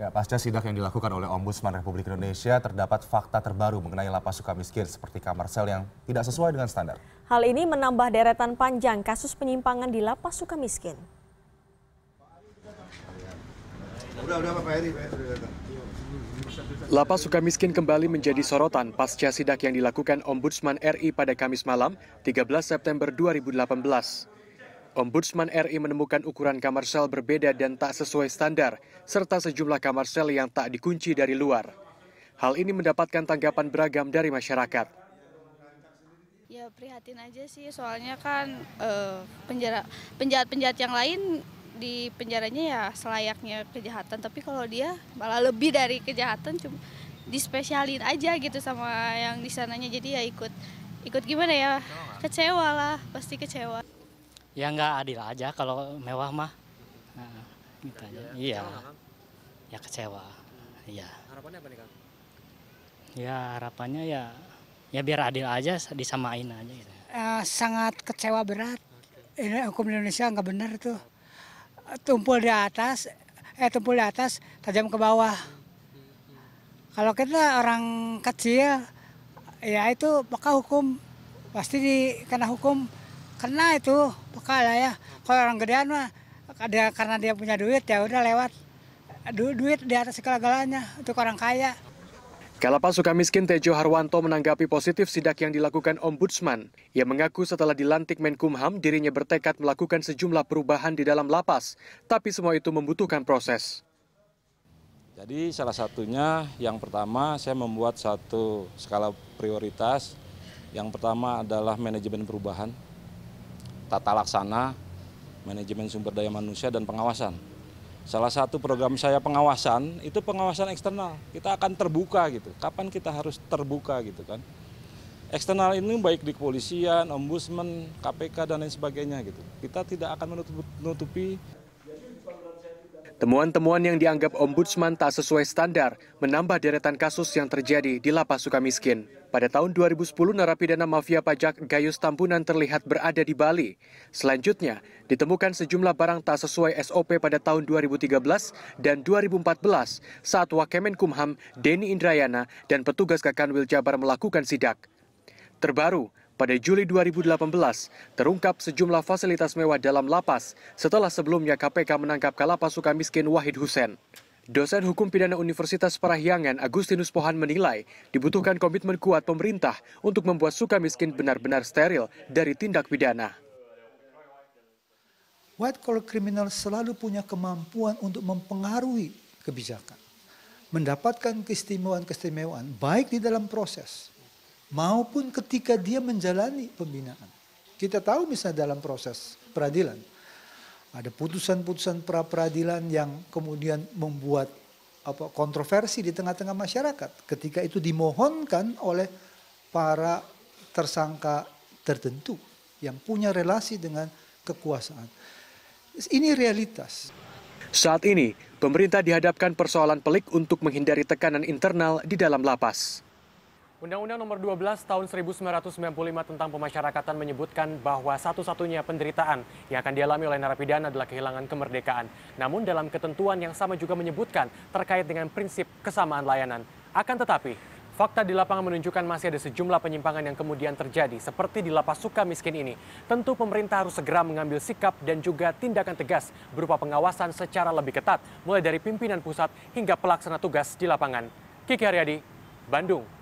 Ya, pasca sidak yang dilakukan oleh Ombudsman Republik Indonesia, terdapat fakta terbaru mengenai lapas suka miskin seperti kamar sel yang tidak sesuai dengan standar. Hal ini menambah deretan panjang kasus penyimpangan di lapas suka miskin. Lapas suka miskin kembali menjadi sorotan pasca sidak yang dilakukan Ombudsman RI pada Kamis malam 13 September 2018. Ombudsman RI menemukan ukuran kamar sel berbeda dan tak sesuai standar, serta sejumlah kamar sel yang tak dikunci dari luar. Hal ini mendapatkan tanggapan beragam dari masyarakat. Ya prihatin aja sih, soalnya kan eh, penjara penjahat-penjahat yang lain di penjaranya ya selayaknya kejahatan, tapi kalau dia malah lebih dari kejahatan, cuma dispesialin aja gitu sama yang di sananya, jadi ya ikut ikut gimana ya kecewa lah, pasti kecewa ya nggak adil aja kalau mewah mah nah, gitu aja iya ya kecewa iya harapannya apa nih kang ya harapannya ya ya biar adil aja disamain aja gitu. Uh, sangat kecewa berat ini hukum Indonesia nggak benar tuh tumpul di atas eh tumpul di atas tajam ke bawah kalau kita orang kecil ya itu maka hukum pasti dikena hukum kena itu peka lah ya kalau orang gedean mah ada karena dia punya duit ya udah lewat du duit di atas segala-galanya untuk orang kaya Kalapas suka miskin Tejo Harwanto menanggapi positif sidak yang dilakukan Ombudsman. Ia mengaku setelah dilantik Menkumham, dirinya bertekad melakukan sejumlah perubahan di dalam lapas, tapi semua itu membutuhkan proses. Jadi salah satunya yang pertama saya membuat satu skala prioritas. Yang pertama adalah manajemen perubahan tata laksana, manajemen sumber daya manusia, dan pengawasan. Salah satu program saya pengawasan, itu pengawasan eksternal. Kita akan terbuka gitu. Kapan kita harus terbuka gitu kan. Eksternal ini baik di kepolisian, ombudsman, KPK, dan lain sebagainya gitu. Kita tidak akan menutupi Temuan-temuan yang dianggap ombudsman tak sesuai standar menambah deretan kasus yang terjadi di lapas suka miskin. Pada tahun 2010, narapidana mafia pajak Gayus Tambunan terlihat berada di Bali. Selanjutnya, ditemukan sejumlah barang tak sesuai SOP pada tahun 2013 dan 2014 saat Wakemen Kumham, Denny Indrayana, dan petugas Kakanwil Jabar melakukan sidak. Terbaru, pada Juli 2018, terungkap sejumlah fasilitas mewah dalam lapas setelah sebelumnya KPK menangkap Kalapas Suka Miskin Wahid Hussein. Dosen Hukum Pidana Universitas Parahyangan Agustinus Pohan menilai dibutuhkan komitmen kuat pemerintah untuk membuat suka miskin benar-benar steril dari tindak pidana. White collar criminal selalu punya kemampuan untuk mempengaruhi kebijakan. Mendapatkan keistimewaan-keistimewaan baik di dalam proses maupun ketika dia menjalani pembinaan. Kita tahu misalnya dalam proses peradilan ada putusan-putusan pra peradilan yang kemudian membuat apa kontroversi di tengah-tengah masyarakat ketika itu dimohonkan oleh para tersangka tertentu yang punya relasi dengan kekuasaan. Ini realitas. Saat ini, pemerintah dihadapkan persoalan pelik untuk menghindari tekanan internal di dalam lapas. Undang-Undang Nomor 12 Tahun 1995 tentang Pemasyarakatan menyebutkan bahwa satu-satunya penderitaan yang akan dialami oleh narapidana adalah kehilangan kemerdekaan. Namun dalam ketentuan yang sama juga menyebutkan terkait dengan prinsip kesamaan layanan. Akan tetapi, fakta di lapangan menunjukkan masih ada sejumlah penyimpangan yang kemudian terjadi seperti di lapas suka miskin ini. Tentu pemerintah harus segera mengambil sikap dan juga tindakan tegas berupa pengawasan secara lebih ketat mulai dari pimpinan pusat hingga pelaksana tugas di lapangan. Kiki Haryadi, Bandung.